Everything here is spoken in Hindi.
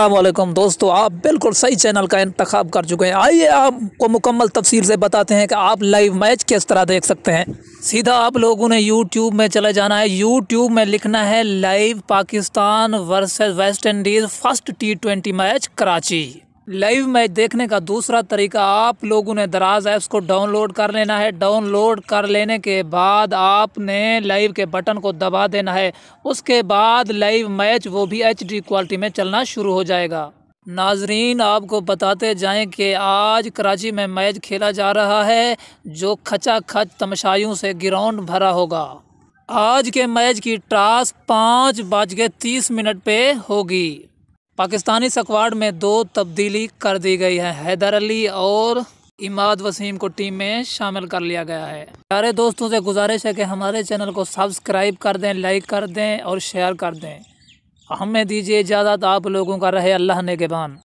अल्लाम दोस्तों आप बिल्कुल सही चैनल का इंतखब कर चुके हैं आइए आपको मुकम्मल तफसील से बताते हैं कि आप लाइव मैच किस तरह देख सकते हैं सीधा आप लोगों ने यूट्यूब में चले जाना है यूट्यूब में लिखना है live Pakistan versus West Indies first T twenty match Karachi live match देखने का दूसरा तरीका आप लोगों ने दराज ऐप्स को डाउनलोड कर लेना है डाउनलोड कर लेने के बाद आपने लाइव के बटन को दबा देना है उसके बाद लाइव मैच वो भी एच क्वालिटी में चलना शुरू हो जाएगा नाजरीन आपको बताते जाएं कि आज कराची में मैच खेला जा रहा है जो खचा खच तमशाइयों से ग्राउंड भरा होगा आज के मैच की टास पाँच बज के तीस मिनट पे होगी पाकिस्तानी सकवाड में दो तब्दीली कर दी गई है हैदर अली और इमाद वसीम को टीम में शामिल कर लिया गया है सारे दोस्तों से गुजारिश है कि हमारे चैनल को सब्सक्राइब कर दें लाइक कर दें और शेयर कर दें हमें दीजिए इजाज़त आप लोगों का रहे अल्लाह ने के बान